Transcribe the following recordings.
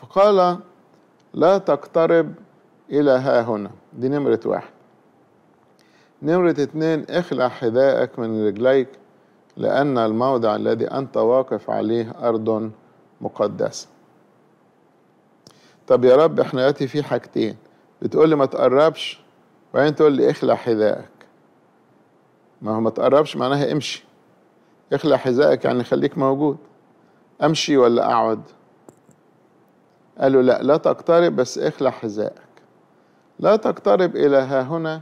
فقال لا تقترب إلى ها هنا دي نمرة واحد نمرة اتنين اخلع حذائك من رجليك لأن الموضع الذي أنت واقف عليه أرض مقدسة طب يا رب احنا دلوقتي في حاجتين بتقول لي ما تقربش وبعدين تقول لي اخلع حذائك ما هو ما تقربش معناها امشي اخلع حذائك يعني خليك موجود امشي ولا اقعد قال له لا لا تقترب بس اخلع حذائك لا تقترب إلى ها هنا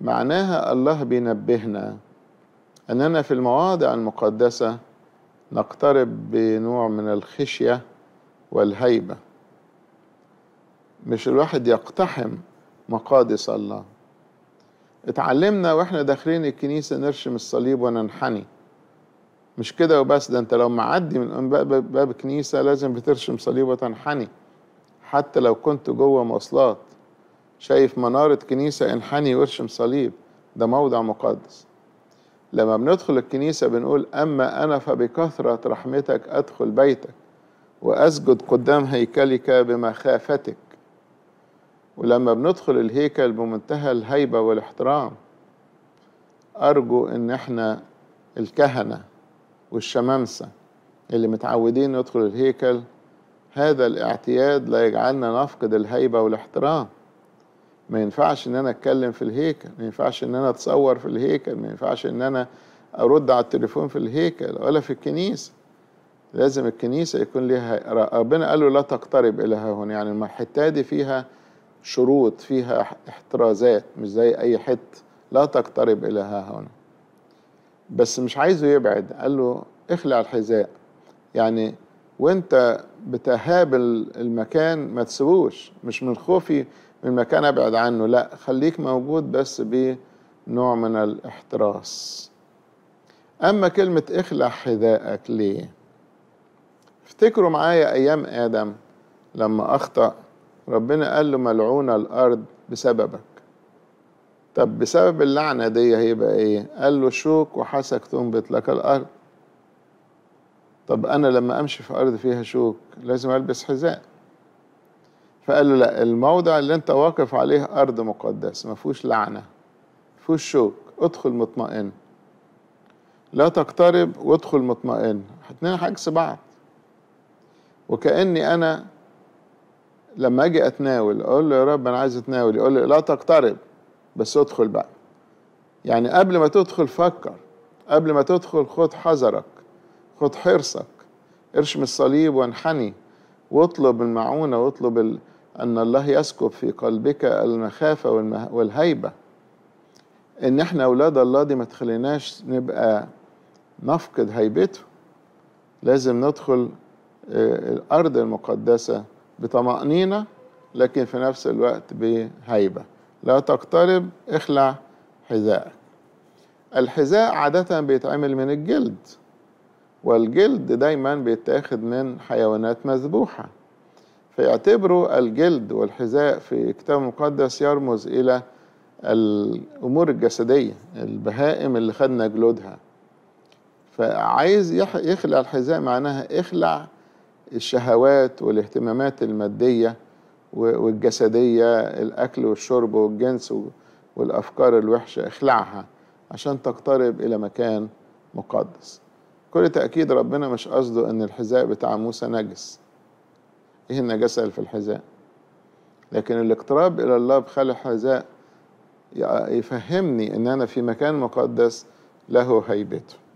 معناها الله بينبهنا أننا في المواضع المقدسة نقترب بنوع من الخشية والهيبة مش الواحد يقتحم مقادس الله اتعلمنا واحنا داخلين الكنيسة نرشم الصليب وننحني مش كده وبس ده انت لو معدي من باب, باب كنيسة لازم بترشم صليب وتنحني حتى لو كنت جوه مواصلات شايف منارة كنيسة انحني وارشم صليب ده موضع مقدس لما بندخل الكنيسة بنقول أما أنا فبكثرة رحمتك أدخل بيتك وأسجد قدام هيكلك بمخافتك ولما بندخل الهيكل بمنتهى الهيبة والاحترام أرجو إن إحنا الكهنة والشمامسة اللي متعودين ندخل الهيكل هذا الاعتياد لا يجعلنا نفقد الهيبة والاحترام ما ينفعش ان انا اتكلم في الهيكل ما ينفعش ان انا اتصور في الهيكل ما ينفعش ان انا ارد على التليفون في الهيكل ولا في الكنيسة لازم الكنيسة يكون لها ربنا قال له لا تقترب إلى هون يعني الحتة دي فيها شروط فيها احترازات مش زي أي حتة لا تقترب إلى هون بس مش عايزه يبعد قال له اخلع الحذاء يعني وانت بتهاب المكان ما تسيبوش مش من خوفي من مكان ابعد عنه لا خليك موجود بس بنوع من الاحتراس اما كلمه اخلع حذاءك ليه افتكروا معايا ايام ادم لما اخطأ ربنا قال له ملعون الارض بسببك طب بسبب اللعنة دي هيبقى ايه قال له شوك وحسك تنبت لك الأرض طب أنا لما أمشي في أرض فيها شوك لازم ألبس حذاء فقال له لا الموضع اللي أنت واقف عليه أرض مقدس ما فيهوش لعنة فيهوش شوك ادخل مطمئن لا تقترب وادخل مطمئن اتنين عكس بعض وكأني أنا لما أجي أتناول أقول له يا رب أنا عايز أتناول يقول لي لا تقترب بس ادخل بقى يعني قبل ما تدخل فكر قبل ما تدخل خد حذرك خد حرصك ارشم الصليب وانحني واطلب المعونة واطلب ال... أن الله يسكب في قلبك المخافة والمه... والهيبة إن إحنا أولاد الله دي ما تخليناش نبقى نفقد هيبته لازم ندخل آه، الأرض المقدسة بطمأنينة لكن في نفس الوقت بهيبة لا تقترب اخلع حذائك الحذاء عادة بيتعمل من الجلد والجلد دايما بيتاخد من حيوانات مذبوحة فيعتبروا الجلد والحذاء في كتاب مقدس يرمز إلى الأمور الجسدية البهائم اللي خدنا جلودها فعايز يخلع الحذاء معناها اخلع الشهوات والاهتمامات المادية والجسدية الأكل والشرب والجنس والأفكار الوحشة اخلعها عشان تقترب إلى مكان مقدس كل تأكيد ربنا مش قصده أن الحذاء بتاع موسى نجس إيه النجاسة اللي في الحذاء لكن الاقتراب إلى الله بخلع الحذاء يفهمني أن أنا في مكان مقدس له هيبته